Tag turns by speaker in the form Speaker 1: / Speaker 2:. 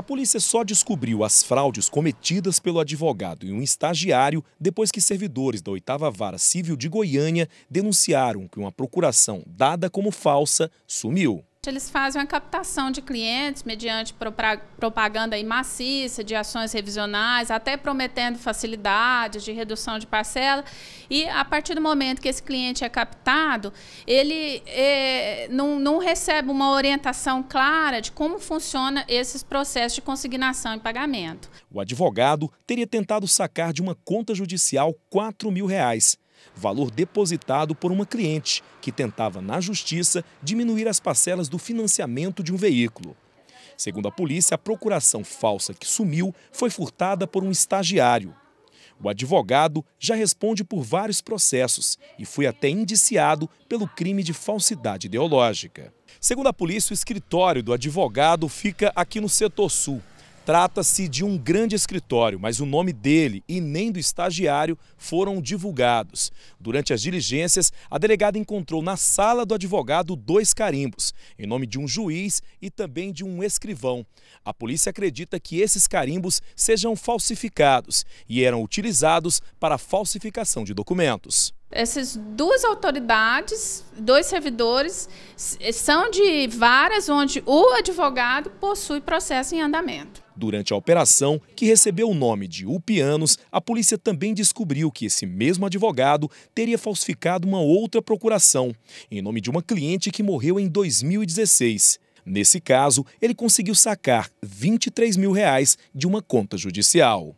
Speaker 1: A polícia só descobriu as fraudes cometidas pelo advogado e um estagiário depois que servidores da 8 Vara Civil de Goiânia denunciaram que uma procuração dada como falsa sumiu
Speaker 2: eles fazem a captação de clientes mediante propaganda maciça de ações revisionais, até prometendo facilidades de redução de parcela. E a partir do momento que esse cliente é captado, ele é, não, não recebe uma orientação clara de como funciona esses processos de consignação e pagamento.
Speaker 1: O advogado teria tentado sacar de uma conta judicial 4 mil reais valor depositado por uma cliente que tentava, na justiça, diminuir as parcelas do financiamento de um veículo. Segundo a polícia, a procuração falsa que sumiu foi furtada por um estagiário. O advogado já responde por vários processos e foi até indiciado pelo crime de falsidade ideológica. Segundo a polícia, o escritório do advogado fica aqui no setor sul. Trata-se de um grande escritório, mas o nome dele e nem do estagiário foram divulgados. Durante as diligências, a delegada encontrou na sala do advogado dois carimbos, em nome de um juiz e também de um escrivão. A polícia acredita que esses carimbos sejam falsificados e eram utilizados para falsificação de documentos.
Speaker 2: Essas duas autoridades, dois servidores, são de varas onde o advogado possui processo em andamento.
Speaker 1: Durante a operação, que recebeu o nome de Upianos, a polícia também descobriu que esse mesmo advogado teria falsificado uma outra procuração, em nome de uma cliente que morreu em 2016. Nesse caso, ele conseguiu sacar 23 mil reais de uma conta judicial.